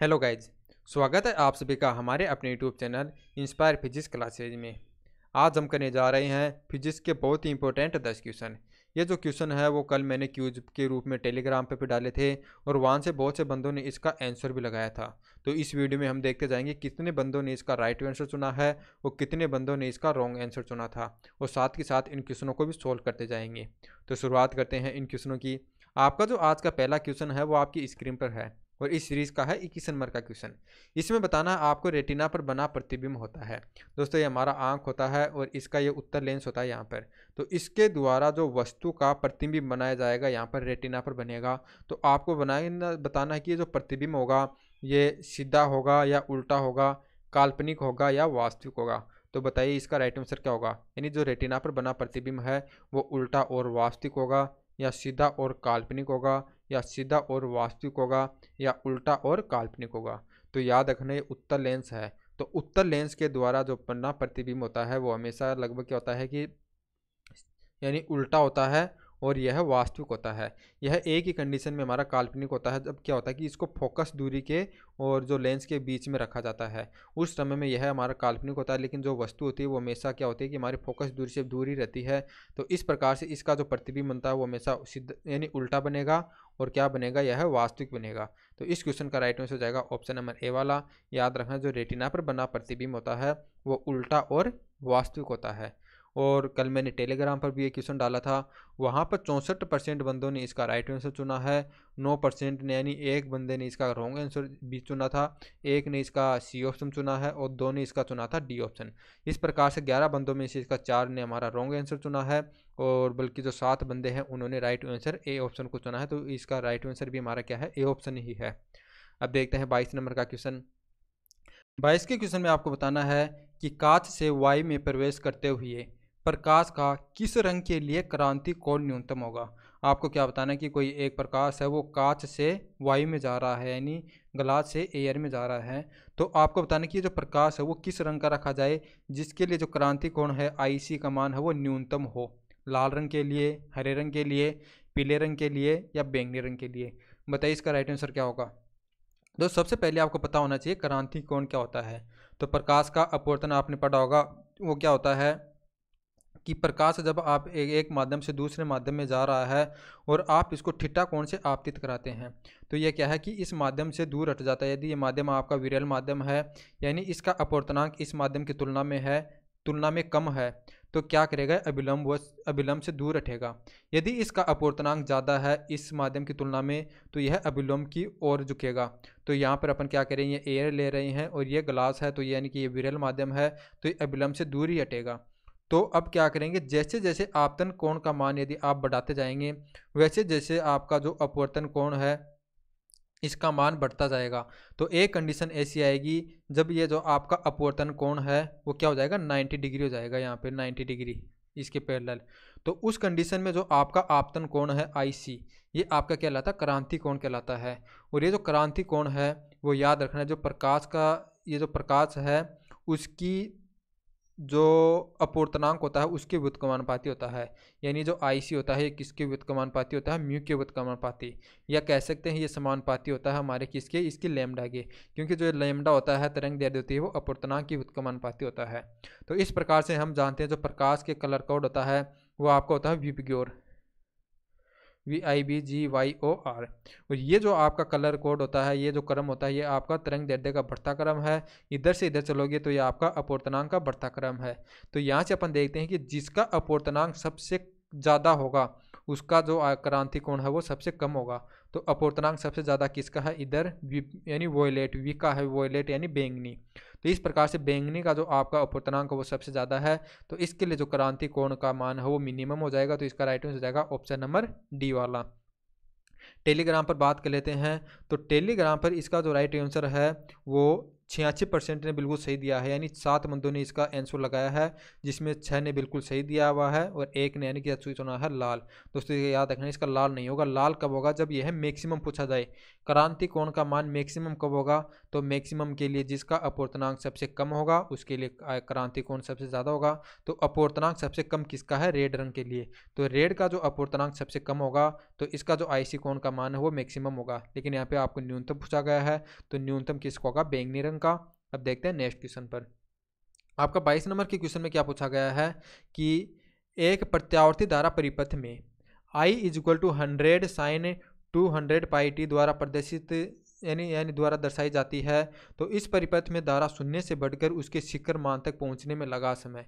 hello guys स्वागत है आप सभी का हमारे अपने YouTube channel inspire physics classes में आज हम करने जा रहे हैं फिजिक्स के बहुत ही इंपॉर्टेंट दस क्वेश्चन ये जो क्वेश्चन है वो कल मैंने क्यूज के रूप में टेलीग्राम पे भी डाले थे और वहाँ से बहुत से बंदों ने इसका आंसर भी लगाया था तो इस वीडियो में हम देखते जाएंगे कितने बंदों ने इसका राइट आंसर चुना है और कितने बंदों ने इसका रॉन्ग आंसर चुना था और साथ के साथ इन क्वेश्चनों को भी सोल्व करते जाएंगे तो शुरुआत करते हैं इन क्वेश्चनों की आपका जो आज का पहला क्वेश्चन है वो आपकी स्क्रीन पर है और इस सीरीज़ का है इक्कीस नंबर का क्वेश्चन इसमें बताना आपको रेटिना पर बना प्रतिबिंब होता है दोस्तों ये हमारा आंख होता है और इसका ये उत्तर लेंस होता है यहाँ पर तो इसके द्वारा जो वस्तु का प्रतिबिंब बनाया जाएगा यहाँ पर रेटिना पर बनेगा तो आपको बनाना बताना है कि ये जो प्रतिबिंब होगा ये सीधा होगा या उल्टा होगा काल्पनिक होगा या वास्तविक होगा तो बताइए इसका राइट आंसर क्या होगा यानी जो रेटिना पर बना प्रतिबिंब है वो उल्टा और वास्तविक होगा या सीधा और काल्पनिक होगा या सीधा और वास्तविक होगा या उल्टा और काल्पनिक होगा तो याद रखना ये उत्तर लेंस है तो उत्तर लेंस के द्वारा जो पन्ना प्रतिबिंब होता है वो हमेशा लगभग क्या होता है कि यानी उल्टा होता है और यह वास्तविक होता है यह एक ही कंडीशन में हमारा काल्पनिक होता है जब क्या होता है कि इसको फोकस दूरी के और जो लेंस के बीच में रखा जाता है उस समय में यह हमारा काल्पनिक होता है लेकिन जो वस्तु होती है वो हमेशा क्या होती है कि हमारी फोकस दूरी से दूरी रहती है तो इस प्रकार से इसका जो प्रतिबिंब बनता है वो हमेशा सिद्ध यानी उल्टा बनेगा और क्या बनेगा यह वास्तविक बनेगा तो इस क्वेश्चन का राइट आंसर हो जाएगा ऑप्शन नंबर ए वाला याद रखना जो रेटिना पर बना प्रतिबिंब होता है वो उल्टा और वास्तविक होता है और कल मैंने टेलीग्राम पर भी ये क्वेश्चन डाला था वहाँ पर चौंसठ परसेंट बंदों ने इसका राइट आंसर चुना है नौ परसेंट ने यानी एक बंदे ने इसका रॉन्ग आंसर भी चुना था एक ने इसका सी ऑप्शन चुना है और दो ने इसका चुना था डी ऑप्शन इस प्रकार से ग्यारह बंदों में से इसका चार ने हमारा रॉन्ग आंसर चुना है और बल्कि जो सात बंदे हैं उन्होंने राइट आंसर ए ऑप्शन को चुना है तो इसका राइट आंसर भी हमारा क्या है ए ऑप्शन ही है अब देखते हैं बाईस नंबर का क्वेश्चन बाईस के क्वेश्चन में आपको बताना है कि कांच से वाई में प्रवेश करते हुए प्रकाश का किस रंग के लिए क्रांति कोण न्यूनतम होगा आपको क्या बताना है कि कोई एक प्रकाश है वो कांच से वायु में जा रहा है यानी ग्लास से एयर में जा रहा है तो आपको बताना कि जो प्रकाश है वो किस रंग का रखा जाए जिसके लिए जो क्रांति कोण है आईसी का मान है वो न्यूनतम हो लाल रंग के लिए हरे रंग के लिए पीले रंग के लिए या बैंगनी रंग के लिए बताइए इसका राइट आंसर क्या होगा तो सबसे पहले आपको पता होना चाहिए क्रांति कोण क्या होता है तो प्रकाश का अपवर्तन आपने पढ़ा होगा वो क्या होता है कि प्रकाश जब आप एक माध्यम से दूसरे माध्यम में जा रहा है और आप इसको ठिट्टा कोण से आपतित कराते हैं तो यह क्या है कि इस माध्यम से दूर हट जाता है यदि ये माध्यम आपका विरल माध्यम है यानी इसका अपवर्तनांक इस माध्यम की तुलना में है तुलना में कम है तो क्या करेगा अभिलंब व अभिलंब से दूर हटेगा यदि इसका अपवर्तनांक ज़्यादा है इस माध्यम की तुलना में तो यह अभिलंब की ओर झुकेगा तो यहाँ पर अपन क्या करें ये एयर ले रहे हैं और ये ग्लास है तो यानी कि ये विरल माध्यम है तो ये अभिलंब से दूर ही हटेगा तो अब क्या करेंगे जैसे जैसे आपतन कोण का मान यदि आप बढ़ाते जाएंगे वैसे जैसे आपका जो अपवर्तन कोण है इसका मान बढ़ता जाएगा तो एक कंडीशन ऐसी आएगी जब ये जो आपका अपवर्तन कोण है वो क्या हो जाएगा 90 डिग्री हो जाएगा यहाँ पे 90 डिग्री इसके पैरेलल तो उस कंडीशन में जो आपका आपतन कोण है आई ये आपका क्या कहलाता है क्रांति कोण कहलाता है और ये जो क्रांति कोण है वो याद रखना है जो प्रकाश का ये जो प्रकाश है उसकी जो अपूर्तनांक होता है उसके व्युत्क्रमानुपाती होता है यानी जो आई सी होता है किसके व्युत्क्रमानुपाती होता है म्यू के व्युत्क्रमानुपाती या कह सकते हैं ये समानुपाती होता है हमारे किसके इसकी लेमडा के क्योंकि जो लेमडा होता है तरंग दर्द होती है वो अपूर्तनांक की व्युत्क्रमानुपाती होता है तो इस प्रकार से हम जानते हैं जो प्रकाश के कलर कोड होता है वो आपका होता है VIBGYOR V I B G Y O R और ये जो आपका कलर कोड होता है ये जो क्रम होता है ये आपका तरंग दैर्ध्य का बढ़ता क्रम है इधर से इधर चलोगे तो ये आपका अपोर्तनांक का बढ़ता क्रम है तो यहाँ से अपन देखते हैं कि जिसका अपोर्तनांक सबसे ज़्यादा होगा उसका जो क्रांति कोण है वो सबसे कम होगा तो अपूर्तनांक सबसे ज़्यादा किसका है इधर यानी वोयलेट वी का है वोयलेट यानी बेंगनी तो इस प्रकार से बेंगनी का जो आपका अपूर्तनांक वो सबसे ज़्यादा है तो इसके लिए जो क्रांति कोण का मान है वो मिनिमम हो जाएगा तो इसका राइट आंसर हो जाएगा ऑप्शन नंबर डी वाला टेलीग्राम पर बात कर लेते हैं तो टेलीग्राम पर इसका जो राइट आंसर है वो छियासी परसेंट ने बिल्कुल सही दिया है यानी सात बंदों ने इसका आंसर लगाया है जिसमें छः ने बिल्कुल सही दिया हुआ है और एक ने यानी कि चुना है लाल दोस्तों ये याद रखना इसका लाल नहीं होगा लाल कब होगा जब यह मैक्सिमम पूछा जाए क्रांति कोण का मान मैक्सिमम कब होगा तो मैक्सिमम के लिए जिसका अपूर्तनांक सबसे कम होगा उसके लिए क्रांति कोण सबसे ज़्यादा होगा तो अपूर्तनांक सबसे कम किसका है रेड रंग के लिए तो रेड का जो अपूर्तनांक सबसे कम होगा तो इसका जो आईसी कोण का मान है वो मैक्सिमम होगा लेकिन यहाँ पर आपको न्यूनतम पूछा गया है तो न्यूनतम किसका होगा बैंगनी रंग का अब देखते हैं नेक्स्ट क्वेश्चन पर आपका बाईस नंबर के क्वेश्चन में क्या पूछा गया है कि एक प्रत्यावर्ती धारा परिपथ में I is equal to hundred sine two hundred pi T द्वारा प्रदर्शित यानी यानी द्वारा दर्शाई जाती है तो इस परिपथ में धारा शून्य से बढ़कर उसके शिखर मान तक पहुंचने में लगा समय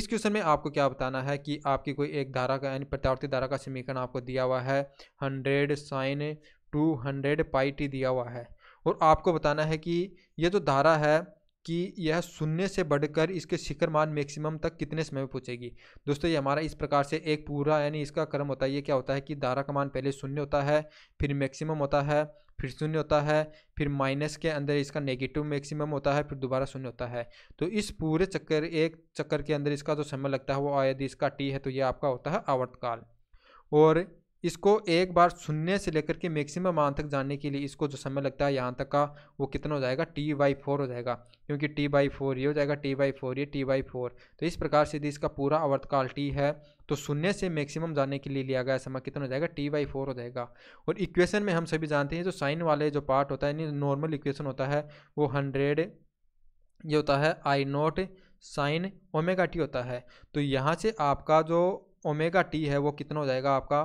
इस क्वेश्चन में आपको क्या बताना है कि आपकी कोई एक धारा का यानी प्रत्यावर्ती धारा का समीकरण आपको दिया हुआ है hundred sine two hundred pi T दिया हुआ है और आपको बताना है कि यह जो तो धारा है कि यह शून्य से बढ़कर इसके शिखर मान मैक्सिमम तक कितने समय में पहुंचेगी दोस्तों ये हमारा इस प्रकार से एक पूरा यानी इसका क्रम होता है ये क्या होता है कि धारा का मान पहले शून्य होता है फिर मैक्सिमम होता है फिर शून्य होता है फिर माइनस के अंदर इसका नेगेटिव मैक्सिमम होता है फिर दोबारा शून्य होता है तो इस पूरे चक्कर एक चक्कर के अंदर इसका जो समय लगता है वो यदि इसका टी है तो ये आपका होता है आवर्तकाल और इसको एक बार शून्य से लेकर के मैक्सिमम मान तक जानने के लिए इसको जो समय लगता है यहाँ तक का वो कितना हो जाएगा टी बाई फोर हो जाएगा क्योंकि टी बाई फोर ये हो जाएगा टी बाई फोर ये टी बाई फोर तो इस प्रकार से यदि इसका पूरा अवर्तकाल टी है तो शून्य से मैक्सिमम जाने के लिए लिया गया समय कितना हो जाएगा टी बाई फोर हो जाएगा और इक्वेशन में हम सभी जानते हैं जो साइन वाले जो पार्ट होता है यानी नॉर्मल इक्वेशन होता है वो हंड्रेड ये होता है I naught sine omega T होता है तो यहाँ से आपका जो ओमेगा टी है वो कितना हो जाएगा आपका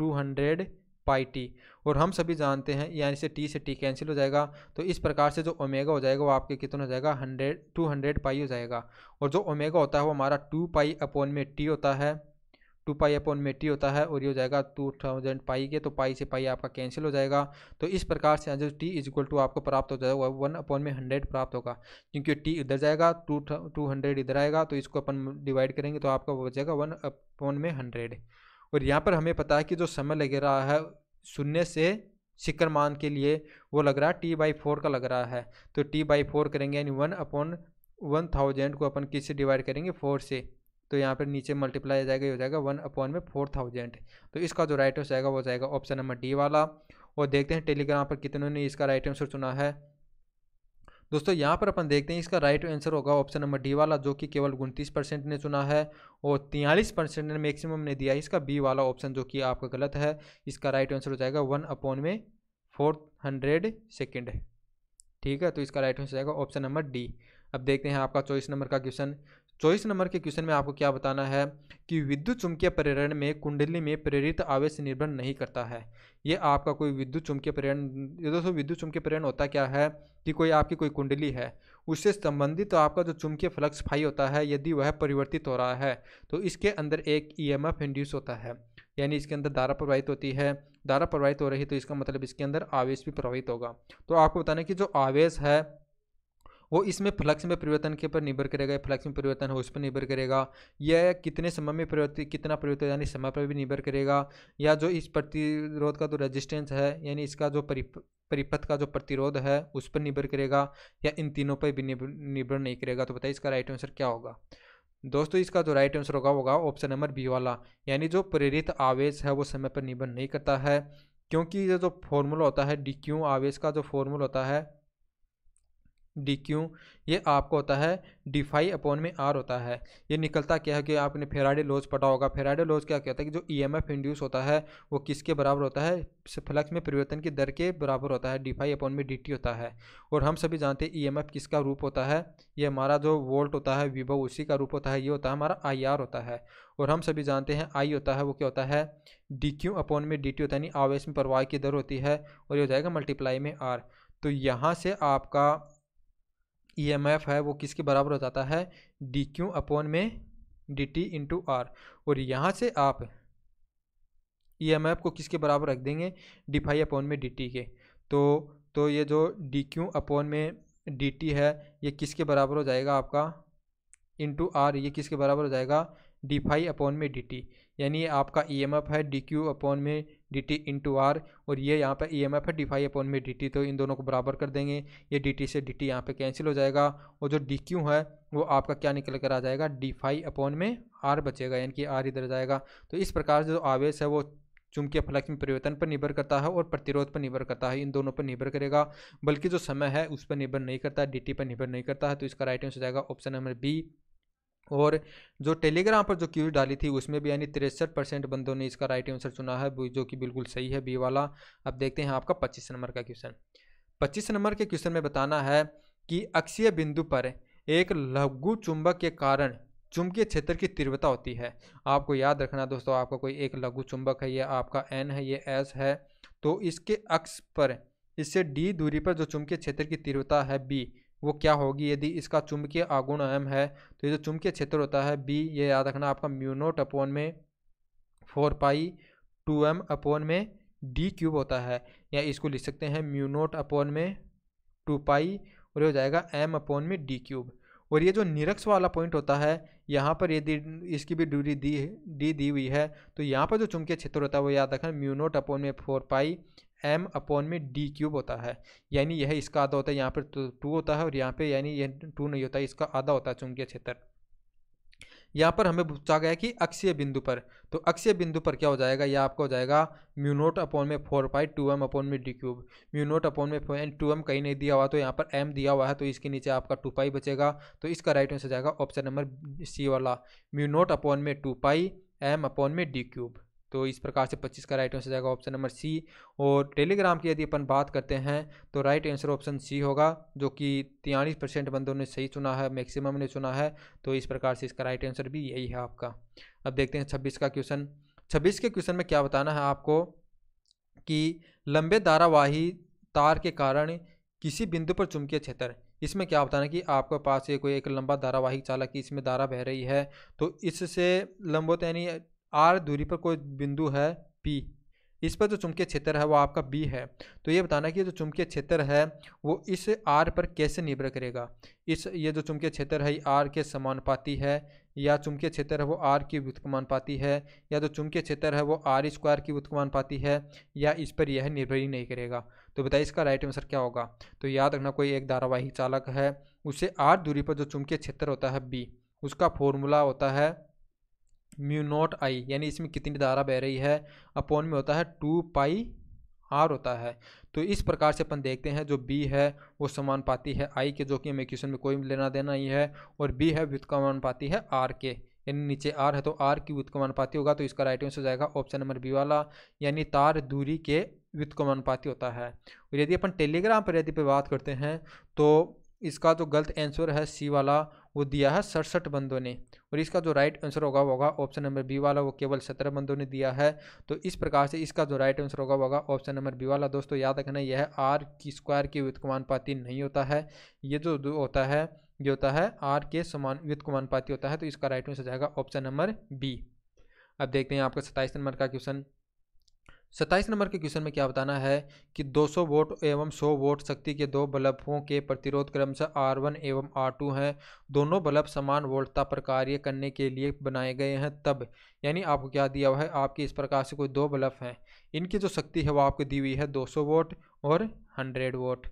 टू हंड्रेड पाई टी और हम सभी जानते हैं यानी से टी से टी कैंसिल हो जाएगा तो इस प्रकार से जो ओमेगा हो जाएगा वो आपके कितना हो जाएगा हंड्रेड टू हंड्रेड पाई हो जाएगा और जो ओमेगा होता है वो हमारा टू पाई अपॉन में टी होता है टू पाई अपॉन में टी होता है और ये हो जाएगा टू थाउजेंड पाई के तो पाई से पाई आपका कैंसिल हो जाएगा तो इस प्रकार से जो टी इज इक्वल टू आपको प्राप्त हो जाएगा वन अपॉन में हंड्रेड प्राप्त होगा क्योंकि टी इधर जाएगा टू टू हंड्रेड इधर आएगा तो इसको अपन डिवाइड करेंगे तो आपका हो जाएगा वन अपॉन में हंड्रेड और यहाँ पर हमें पता है कि जो समय लग रहा है शून्य से शिखर मान के लिए वो लग रहा है टी बाई फोर का लग रहा है तो टी बाई फोर करेंगे यानी वन अपॉन वन थाउजेंड को अपन किससे डिवाइड करेंगे फोर से तो यहाँ पर नीचे मल्टीप्लाई हो जाएगा हो जाएगा वन अपॉन में फोर थाउजेंड तो इसका जो राइट आंसर जाएगा वो जाएगा ऑप्शन नंबर डी वाला और देखते हैं टेलीग्राम पर कितनों ने इसका राइट आंसर चुना है दोस्तों यहाँ पर अपन देखते हैं इसका राइट आंसर होगा ऑप्शन नंबर डी वाला जो कि केवल उनतीस परसेंट ने चुना है और तियालीस परसेंट ने मैक्सिमम ने दिया है इसका बी वाला ऑप्शन जो कि आपका गलत है इसका राइट आंसर हो जाएगा वन अपॉन में फोर हंड्रेड सेकेंड ठीक है तो इसका राइट आंसर जाएगा ऑप्शन नंबर डी अब देखते हैं आपका चौबीस नंबर का क्वेश्चन चौबीस नंबर के क्वेश्चन में आपको क्या बताना है कि विद्युत चुंबकीय प्रेरण में कुंडली में प्रेरित आवेश निर्भर नहीं करता है ये आपका कोई विद्युत चुंबकीय प्रेरण दोस्तों विद्युत चुंबकीय प्रेरण होता क्या है कि कोई आपकी कोई कुंडली है उससे संबंधित तो आपका जो चुंबकीय फ्लक्स फाई होता है यदि वह परिवर्तित हो रहा है तो इसके अंदर एक ई एम एफ इंड्यूस होता है यानी इसके अंदर धारा प्रवाहित होती है धारा प्रवाहित हो रही तो इसका मतलब इसके अंदर आवेश भी प्रवाहित होगा तो आपको बताना कि जो आवेश है वो इसमें फ्लक्स में परिवर्तन के पर निर्भर करेगा या फ्लक्स में परिवर्तन हो उस पर निर्भर करेगा यह कितने समय में परिवर्तित कितना परिवर्तन यानी समय पर भी निर्भर करेगा या जो इस प्रतिरोध का जो रेजिस्टेंस है यानी इसका जो परिपथ का जो प्रतिरोध है उस पर निर्भर करेगा या इन तीनों पर भी निर्भर नहीं करेगा तो बताइए इसका राइट आंसर क्या होगा दोस्तों इसका जो राइट आंसर होगा होगा ऑप्शन नंबर बी वाला यानी जो प्रेरित आवेश है वो समय पर निर्भर नहीं करता है क्योंकि ये जो फॉर्मूला होता है डी क्यू आवेश का जो फॉर्मूला होता है डी क्यू ये आपको होता है डी फाई अपॉन में आर होता है ये निकलता क्या है कि आपने फेराडे लॉज पढ़ा होगा फेराडे लॉज क्या कहता है कि जो ई एम एफ इंड्यूस होता है वो किसके बराबर होता है फ्लक्स में परिवर्तन की दर के बराबर होता है डी फाई अपॉन में डी टी होता है और हम सभी जानते हैं ई एम एफ किसका रूप होता है ये हमारा जो वोल्ट होता है विभव उसी का रूप होता है ये होता है हमारा आई आर होता है और हम सभी जानते हैं आई होता है वो क्या होता है डी क्यू अपॉन में डी टी होता है यानी आवेश में प्रवाह की दर होती है और ये हो जाएगा मल्टीप्लाई में आर तो यहाँ से आपका ई एम एफ है वो किसके बराबर हो जाता है डी क्यू अपॉन में डी टी इंटू आर और यहाँ से आप ई एम एफ को किसके बराबर रख देंगे डी फाई अपॉन में डी टी के तो तो ये जो डी क्यू अपॉन में डी टी है ये किसके बराबर हो जाएगा आपका इंटू आर ये किसके बराबर हो जाएगा डी फाई अपॉन में डी टी यानी आपका ई एम एफ है डी क्यू अपॉन में डी टी इंटू आर और ये यहाँ पे ई एम एफ है डी फाई अपॉन में डी टी तो इन दोनों को बराबर कर देंगे ये डी टी से डी टी यहाँ पर कैंसिल हो जाएगा और जो डी क्यू है वो आपका क्या निकल कर आ जाएगा डी फाई अपॉन में आर बचेगा यानी कि आर इधर जाएगा तो इस प्रकार से जो आवेश है वो चुंबकीय फलक में परिवर्तन पर निर्भर करता है और प्रतिरोध पर निर्भर करता है इन दोनों पर निर्भर करेगा बल्कि जो समय है उस पर निर्भर नहीं करता डी टी पर निर्भर नहीं करता है तो इसका राइट आंसर हो जाएगा ऑप्शन नंबर बी और जो टेलीग्राम पर जो क्यूज डाली थी उसमें भी यानी तिरसठ परसेंट बंदों ने इसका राइट आंसर चुना है जो कि बिल्कुल सही है बी वाला अब देखते हैं आपका पच्चीस नंबर का क्वेश्चन पच्चीस नंबर के क्वेश्चन में बताना है कि अक्षीय बिंदु पर एक लघु चुंबक के कारण चुंबकीय क्षेत्र की तीव्रता होती है आपको याद रखना दोस्तों आपका कोई एक लघु चुंबक है ये आपका एन है ये एस है तो इसके अक्ष पर इससे डी दूरी पर जो चुंबकीय क्षेत्र की तीव्रता है बी वो क्या होगी यदि इसका चुंबकीय आगुण एम है तो ये जो चुंबकीय क्षेत्र होता है बी ये याद रखना आपका म्यूनोट अपोन में four pi two M upon में डी क्यूब होता है या इसको लिख सकते हैं म्यूनोट अपोन में टू पाई और ये हो जाएगा एम अपोन में डी क्यूब और ये जो निरक्ष वाला पॉइंट होता है यहाँ पर यदि इसकी भी दूरी दी डी दी हुई है तो यहाँ पर जो चुंबकीय क्षेत्र होता है वो याद रखना म्यूनोट अपोन में फोर पाई एम अपॉन में डी क्यूब होता है यानी यह इसका आधा होता है यहाँ पर टू तो होता है और यहाँ पे यानी यह टू नहीं होता इसका आधा होता है चुंबकीय क्षेत्र यहाँ पर हमें पूछा गया कि अक्षीय बिंदु पर तो अक्षीय बिंदु पर क्या हो जाएगा यह आपका हो जाएगा म्यूनोट अपॉन में four pi two M upon में डी क्यूब म्यूनोट अपॉन में एंड टू एम कहीं नहीं दिया हुआ तो यहाँ पर एम दिया हुआ है तो इसके नीचे आपका टू पाई बचेगा तो इसका राइट आंसर जाएगा ऑप्शन नंबर सी वाला म्यूनोट अपॉन में टू पाई एम अपॉन में डी क्यूब तो इस प्रकार से 25 का राइट आंसर जाएगा ऑप्शन नंबर सी और टेलीग्राम की यदि अपन बात करते हैं तो राइट आंसर ऑप्शन सी होगा जो कि तिरालीस परसेंट बंदों ने सही चुना है मैक्सिमम ने चुना है तो इस प्रकार से इसका राइट आंसर भी यही है आपका अब देखते हैं छब्बीस का क्वेश्चन छब्बीस के क्वेश्चन में क्या बताना है आपको कि लंबे धारावाही तार के कारण किसी बिंदु पर चुमकीय क्षेत्र इसमें क्या बताना कि आपके पास ये कोई एक लंबा धारावाहिक चालक इसमें धारा बह रही है तो इससे लंबोत यानी आर दूरी पर कोई बिंदु है पी इस पर जो चुंबकीय क्षेत्र है वो आपका बी है तो ये बताना कि जो चुंबकीय क्षेत्र है वो इस आर पर कैसे निर्भर करेगा इस ये जो चुंबकीय क्षेत्र है ये आर के समानुपाती है या चुंबकीय क्षेत्र है वो आर की पाती है या जो चुंबकीय क्षेत्र है वो आर स्क्वायर की पाती है या इस पर यह निर्भर ही नहीं करेगा तो बताइए इसका राइट आंसर क्या होगा तो याद रखना कोई एक धारावाही चालक है उसे आर दूरी पर जो चुंबकीय क्षेत्र होता है बी उसका फॉर्मूला होता है म्यू नोट आई यानी इसमें कितनी धारा बह रही है अपॉन में होता है टू पाई आर होता है तो इस प्रकार से अपन देखते हैं जो बी है वो समान पाती है आई के जो कि हमें क्वेश्चन में कोई लेना देना नहीं है और बी है व्युत पाती है आर के यानी नीचे आर है तो आर की पाती होगा तो इसका राइट आंसर हो जाएगा ऑप्शन नंबर बी वाला यानी तार दूरी के व्युत पाती होता है और यदि अपन टेलीग्राम पर यदि पर बात करते हैं तो इसका जो गलत आंसर है सी वाला वो दिया है सड़सठ बंदों ने और इसका जो राइट आंसर होगा होगा ऑप्शन नंबर बी वाला वो केवल सत्रह बंदों ने दिया है तो इस प्रकार से इसका जो राइट आंसर होगा होगा ऑप्शन नंबर बी वाला दोस्तों याद रखना यह आर की स्क्वायर के पाती नहीं होता है ये जो होता है ये होता है आर के समान पाती होता है तो इसका राइट आंसर जाएगा ऑप्शन नंबर बी अब देखते हैं आपका सत्ताईस नंबर का क्वेश्चन सत्ताईस नंबर के क्वेश्चन में क्या बताना है कि 200 वोट एवं 100 वोट शक्ति के दो बल्बों के प्रतिरोध क्रमशः आर वन एवं आर टू हैं दोनों बल्ब समान वोल्टता पर कार्य करने के लिए बनाए गए हैं तब यानी आपको क्या दिया हुआ है आपके इस प्रकार से कोई दो बल्ब हैं इनकी जो शक्ति है वो आपको दी हुई है दो वोट और हंड्रेड वोट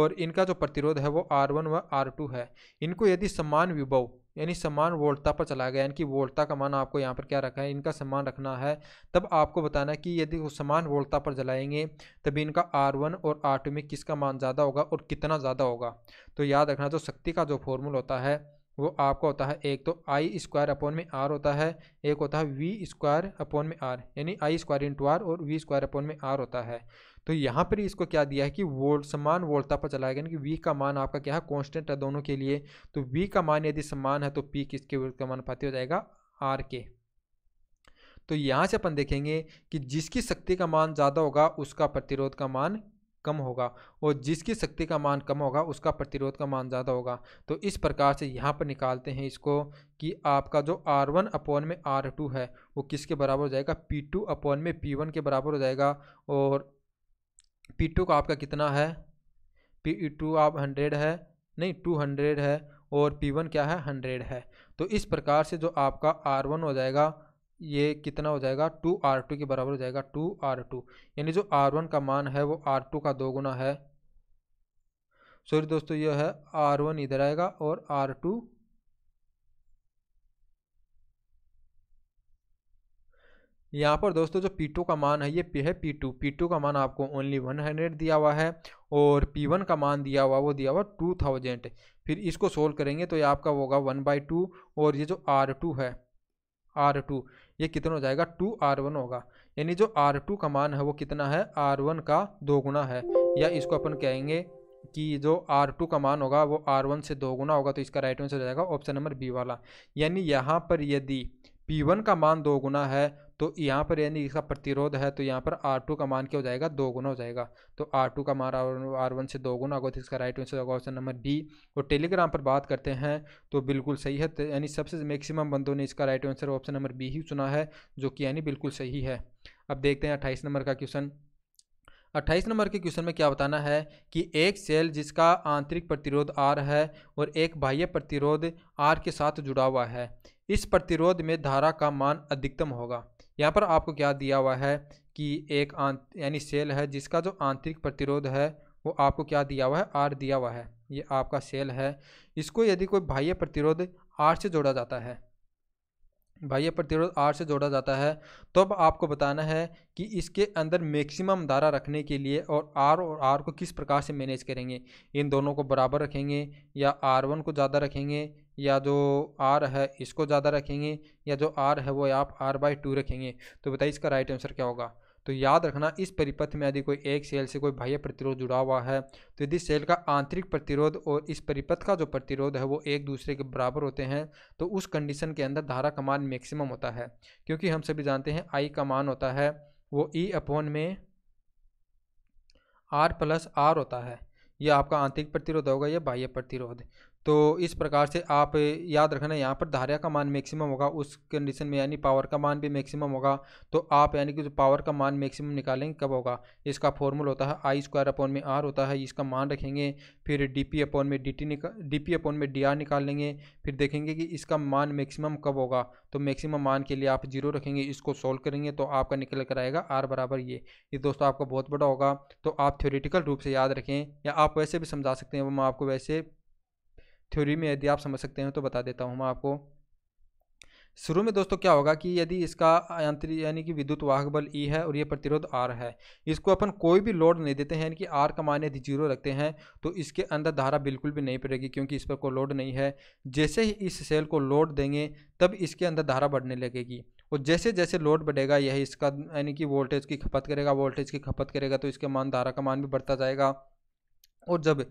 और इनका जो प्रतिरोध है वो आर वन व आर टू है इनको यदि समान विभव यानी समान वोल्टता पर चला गया यानी कि वोल्टता का मान आपको यहाँ पर क्या रखा है इनका समान रखना है तब आपको बताना है कि यदि वो समान वोल्टता पर जलाएंगे तभी इनका आर वन और आर टू में किसका मान ज़्यादा होगा और कितना ज़्यादा होगा तो याद रखना जो शक्ति का जो फॉर्मूला होता है वो आपका होता है एक तो आई स्क्वायर अपॉन में आर होता है एक होता है वी स्क्वायर अपॉन में आर यानी आई स्क्वायर इंटू आर और वी स्क्वायर अपॉन में आर होता है तो यहाँ पर इसको क्या दिया है कि वोल्ट समान वोल्टता पर चलाया गया कि वी का मान आपका क्या है कॉन्स्टेंट है दोनों के लिए तो वी का मान यदि समान है तो पी किसके पाती हो जाएगा आर के तो यहाँ से अपन देखेंगे कि जिसकी शक्ति का मान ज़्यादा होगा उसका प्रतिरोध का मान कम होगा और जिसकी शक्ति का मान कम होगा उसका प्रतिरोध का मान ज़्यादा होगा तो इस प्रकार से यहाँ पर निकालते हैं इसको कि आपका जो R1 वन अपॉन में R2 है वो किसके बराबर हो जाएगा P2 टू अपॉन में P1 के बराबर हो जाएगा और पी टू का आपका कितना है पी टू आप हंड्रेड है नहीं टू हंड्रेड है और पी वन क्या है हंड्रेड है तो इस प्रकार से जो आपका आर वन हो जाएगा ये कितना हो जाएगा टू आर टू के बराबर हो जाएगा टू आर टू यानी जो आर वन का मान है वो आर टू का दो गुना है सॉरी दोस्तों यह है आर वन इधर आएगा और आर टू यहाँ पर दोस्तों जो पी टू का मान है ये पे है पी टू पी टू का मान आपको ओनली वन हंड्रेड दिया हुआ है और पी वन का मान दिया हुआ वो दिया हुआ टू थाउजेंड फिर इसको सोल्व करेंगे तो ये आपका होगा वन बाई टू और ये जो आर टू है आर टू ये कितना हो जाएगा टू आर वन होगा यानी जो आर टू का मान है वो कितना है आर वन का दो गुना है या इसको अपन कहेंगे कि जो आर टू का मान होगा वो आर वन से दो गुना होगा तो इसका राइट आंसर हो जाएगा ऑप्शन नंबर बी वाला यानी यहाँ पर यदि पी वन का मान दो गुना है तो यहाँ पर यानी इसका प्रतिरोध है तो यहाँ पर आर टू का मान क्या हो जाएगा दो गुना हो जाएगा तो आर टू का मान आर वन से दो गुना होगा तो इसका राइट आंसर होगा ऑप्शन नंबर बी और टेलीग्राम पर बात करते हैं तो बिल्कुल सही है तो यानी सबसे मैक्सिमम बंदों ने इसका right answer option number B ही चुना है जो कि यानी बिल्कुल सही है अब देखते हैं अट्ठाईस नंबर का क्वेश्चन अट्ठाईस नंबर के क्वेश्चन में क्या बताना है कि एक सेल जिसका आंतरिक प्रतिरोध आर है और एक बाह्य प्रतिरोध आर के साथ जुड़ा हुआ है इस प्रतिरोध में धारा का मान अधिकतम होगा यहाँ पर आपको क्या दिया हुआ है कि एक यानी सेल है जिसका जो आंतरिक प्रतिरोध है वो आपको क्या दिया हुआ है आर दिया हुआ है ये आपका सेल है इसको यदि कोई बाह्य प्रतिरोध आर से जोड़ा जाता है बाह्य प्रतिरोध आर से जोड़ा जाता है तो अब आपको बताना है कि इसके अंदर मैक्सिमम दारा रखने के लिए और आर और आर को किस प्रकार से मैनेज करेंगे इन दोनों को बराबर रखेंगे या आर वन को ज़्यादा रखेंगे या जो आर है इसको ज़्यादा रखेंगे या जो आर है वो आप आर बाई टू रखेंगे तो बताइए इसका राइट आंसर क्या होगा तो याद रखना इस परिपथ में यदि कोई एक सेल से कोई बाह्य प्रतिरोध जुड़ा हुआ है तो यदि सेल का आंतरिक प्रतिरोध और इस परिपथ का जो प्रतिरोध है वो एक दूसरे के बराबर होते हैं तो उस कंडीशन के अंदर धारा का मान मैक्सिमम होता है क्योंकि हम सभी जानते हैं आई का मान होता है वो ई e अपॉन में आर प्लस आर होता है यह आपका आंतरिक प्रतिरोध होगा या बाह्य प्रतिरोध तो इस प्रकार से आप याद रखना यहाँ पर धारा का मान मैक्सिमम होगा उस कंडीशन में यानी पावर का मान भी मैक्सिमम होगा तो आप यानी कि जो पावर का मान मैक्सिमम निकालेंगे कब होगा इसका फॉर्मूल होता है आई स्क्वायर अपॉन में आर होता है इसका मान रखेंगे फिर डी पी अपॉन में डी टी निकाल डी पी अपॉन में डी आर निकाल लेंगे फिर देखेंगे कि इसका मान मैक्सिमम कब होगा तो मैक्सिमम मान के लिए आप जीरो रखेंगे इसको सोल्व करेंगे तो आपका निकल कर आएगा आर बराबर ये ये दोस्तों आपका बहुत बड़ा होगा तो आप थ्योरेटिकल रूप से याद रखें या आप वैसे भी समझा सकते हैं वो मैं आपको वैसे थ्योरी में यदि आप समझ सकते हैं तो बता देता हूँ मैं आपको शुरू में दोस्तों क्या होगा कि यदि इसका यांत्रिक यानी कि विद्युत वाहक बल ई e है और ये प्रतिरोध आर है इसको अपन कोई भी लोड नहीं देते हैं यानी कि आर का मान यदि जीरो रखते हैं तो इसके अंदर धारा बिल्कुल भी नहीं पड़ेगी क्योंकि इस पर कोई लोड नहीं है जैसे ही इस सेल को लोड देंगे तब इसके अंदर धारा बढ़ने लगेगी और जैसे जैसे लोड बढ़ेगा यह इसका यानी कि वोल्टेज की खपत करेगा वोल्टेज की खपत करेगा तो इसके मान धारा का मान भी बढ़ता जाएगा और जब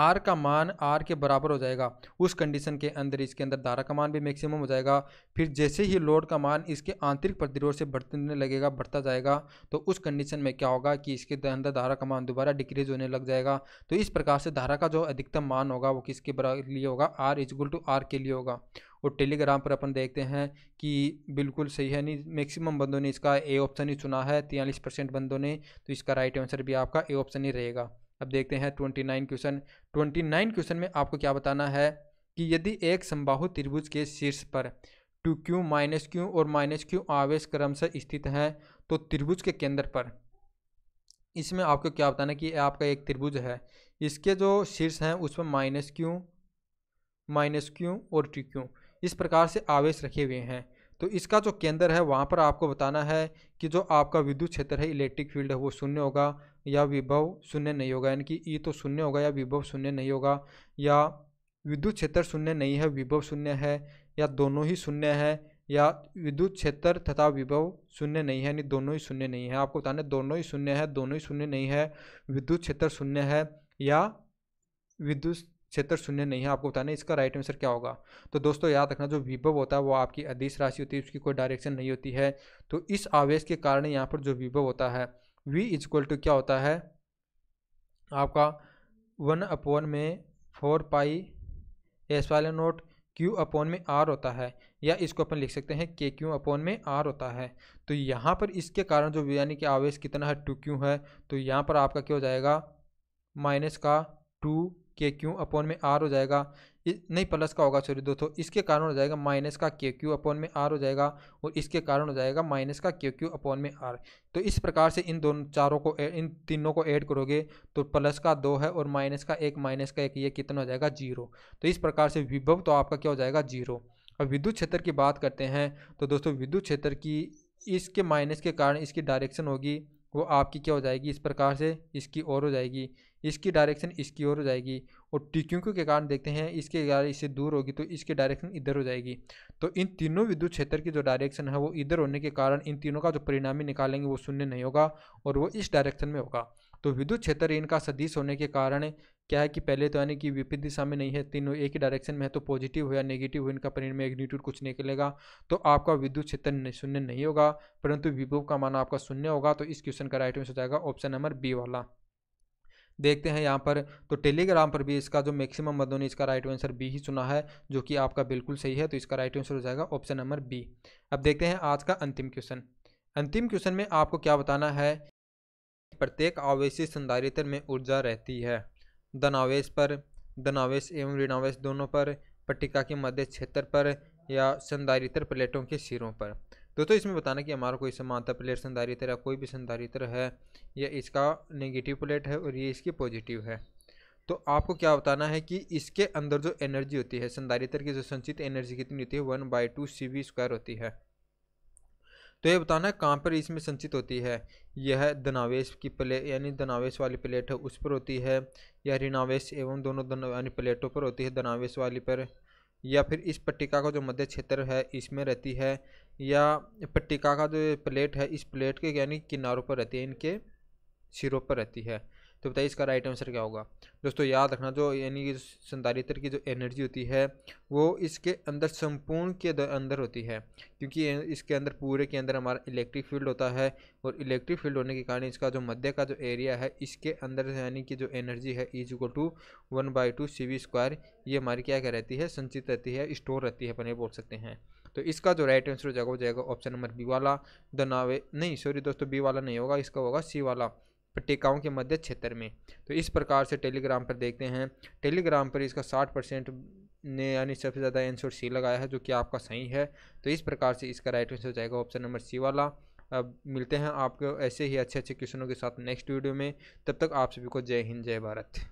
आर का मान आर के बराबर हो जाएगा उस कंडीशन के अंदर इसके अंदर धारा का मान भी मैक्सिमम हो जाएगा फिर जैसे ही लोड का मान इसके आंतरिक प्रतिरोध से बढ़ने लगेगा बढ़ता जाएगा तो उस कंडीशन में क्या होगा कि इसके अंदर धारा का मान दोबारा डिक्रीज होने लग जाएगा तो इस प्रकार से धारा का जो अधिकतम मान होगा वो किसके लिए होगा आर इजगुल टू आर के लिए होगा और टेलीग्राम पर अपन देखते हैं कि बिल्कुल सही है नहीं मैक्सिमम बंदों ने इसका ए ऑप्शन ही चुना है तियालीस परसेंट बंदों ने तो इसका राइट आंसर भी आपका ए ऑप्शन ही रहेगा अब देखते हैं twenty nine question twenty nine question में आपको क्या बताना है कि यदि एक समबाहु त्रिभुज के शीर्ष पर टू क्यू माइनस क्यू और माइनस क्यू आवेश क्रम से स्थित हैं तो त्रिभुज के केंद्र पर इसमें आपको क्या बताना कि आपका एक त्रिभुज है इसके जो शीर्ष हैं उसमें माइनस क्यू माइनस क्यू और टू क्यू इस प्रकार से आवेश रखे हुए हैं तो इसका जो केंद्र है वहाँ पर आपको बताना है कि जो आपका विद्युत क्षेत्र है इलेक्ट्रिक फील्ड है वो शून्य होगा या विभव शून्य नहीं होगा यानी कि ई e तो शून्य होगा या विभव शून्य नहीं होगा या विद्युत क्षेत्र शून्य नहीं है विभव शून्य है या दोनों ही शून्य है या विद्युत क्षेत्र तथा विभव शून्य नहीं है यानी दोनों ही शून्य नहीं है आपको बताना दोनों ही शून्य है दोनों ही शून्य नहीं है विद्युत क्षेत्र शून्य है या विद्युत क्षेत्र शून्य नहीं है आपको बताना इसका राइट आंसर क्या होगा तो दोस्तों याद रखना जो विभव होता है वो आपकी अधिस राशि होती है उसकी कोई डायरेक्शन नहीं होती है तो इस आवेश के कारण यहाँ पर जो विभव होता है वी इज इक्वल टू क्या होता है आपका वन अपॉन में फोर पाई एस वाले नोट क्यू अपॉन में आर होता है या इसको अपन लिख सकते हैं के क्यू अपॉन में आर होता है तो यहाँ पर इसके कारण जो यानी कि आवेश कितना है टू क्यू है तो यहाँ पर आपका क्या हो जाएगा माइनस का टू के क्यू अपॉन में आर हो जाएगा नहीं प्लस का होगा सॉरी दोस्तों इसके कारण हो जाएगा माइनस का के क्यू अपॉन में आर हो जाएगा और इसके कारण हो जाएगा माइनस का के क्यू अपॉन में आर तो इस प्रकार से इन दोनों चारों को इन तीनों को ऐड करोगे तो प्लस का दो है और माइनस का एक माइनस का एक ये कितना हो जाएगा जीरो तो इस प्रकार से विभव तो आपका क्या हो जाएगा जीरो अब विद्युत क्षेत्र की बात करते हैं तो दोस्तों विद्युत क्षेत्र की इसके माइनस के कारण इसकी डायरेक्शन होगी वो आपकी क्या हो जाएगी इस प्रकार से इसकी और हो जाएगी इसकी डायरेक्शन इसकी ओर हो जाएगी और टिक्यूंकू के कारण देखते हैं इसके कारण इससे दूर होगी तो इसके डायरेक्शन इधर हो जाएगी तो इन तीनों विद्युत क्षेत्र की जो डायरेक्शन है वो इधर होने के कारण इन तीनों का जो परिणामी निकालेंगे वो शून्य नहीं होगा और वो इस डायरेक्शन में होगा तो विद्युत क्षेत्र इनका सदीश होने के कारण क्या है कि पहले तो यानी कि विपरीत दिशा में नहीं है तीनों एक ही डायरेक्शन में है तो पॉजिटिव हो या नेगेटिव हो इनका परिणाम मैग्नीट्यूड कुछ निकलेगा तो आपका विद्युत क्षेत्र शून्य नहीं होगा परंतु विभव का मान आपका शून्य होगा तो इस क्वेश्चन का राइट आंसर हो जाएगा ऑप्शन नंबर बी वाला देखते हैं यहाँ पर तो टेलीग्राम पर भी इसका जो मैक्सिमम मदों ने इसका राइट आंसर बी ही चुना है जो कि आपका बिल्कुल सही है तो इसका राइट आंसर हो जाएगा ऑप्शन नंबर बी अब देखते हैं आज का अंतिम क्वेश्चन अंतिम क्वेश्चन में आपको क्या बताना है प्रत्येक आवेशी संधारित्र में ऊर्जा रहती है धनावेश पर धनावेश एवं ऋणावेश दोनों पर पट्टिका के मध्य क्षेत्र पर या संधारित्र प्लेटों के सिरों पर दोस्तों तो इसमें बताना कि हमारा कोई समानता प्लेट संधारित्र कोई भी संधारित्र है या इसका नेगेटिव प्लेट है और ये इसकी पॉजिटिव है तो आपको क्या बताना है कि इसके अंदर जो एनर्जी होती है संधारित्र की जो संचित एनर्जी कितनी होती है one by two C V square होती है तो ये बताना है कहाँ पर इसमें संचित होती है यह धनावेश की प्लेट यानी धनावेश वाली प्लेट है उस पर होती है या ऋणावेश एवं दोनों यानी प्लेटों पर होती है धनावेश वाली पर या फिर इस पट्टिका का जो मध्य क्षेत्र है इसमें रहती है या पट्टिका का जो प्लेट है इस प्लेट के यानी किनारों पर रहती है इनके सिरों पर रहती है तो बताइए इसका राइट आंसर क्या होगा दोस्तों याद रखना जो यानी कि संधारित्र की जो एनर्जी होती है वो इसके अंदर संपूर्ण के अंदर होती है क्योंकि इसके अंदर पूरे के अंदर हमारा इलेक्ट्रिक फील्ड होता है और इलेक्ट्रिक फील्ड होने के कारण इसका जो मध्य का जो एरिया है इसके अंदर यानी कि जो एनर्जी है is equal to one by two C V square ये हमारी क्या क्या रहती है संचित रहती है स्टोर रहती है अपन ये बोल सकते हैं तो इसका जो राइट आंसर हो जाएगा वो जाएगा ऑप्शन नंबर बी वाला द नावे नहीं सॉरी दोस्तों बी वाला नहीं होगा इसका होगा सी वाला पट्टिकाओं के मध्य क्षेत्र में तो इस प्रकार से टेलीग्राम पर देखते हैं टेलीग्राम पर इसका साठ परसेंट ने यानी सबसे ज़्यादा आंसर सी लगाया है जो कि आपका सही है तो इस प्रकार से इसका राइट आंसर हो जाएगा ऑप्शन नंबर सी वाला अब मिलते हैं आपको ऐसे ही अच्छे अच्छे क्वेश्चनों के साथ नेक्स्ट वीडियो में तब तक आप सभी को जय हिंद जय भारत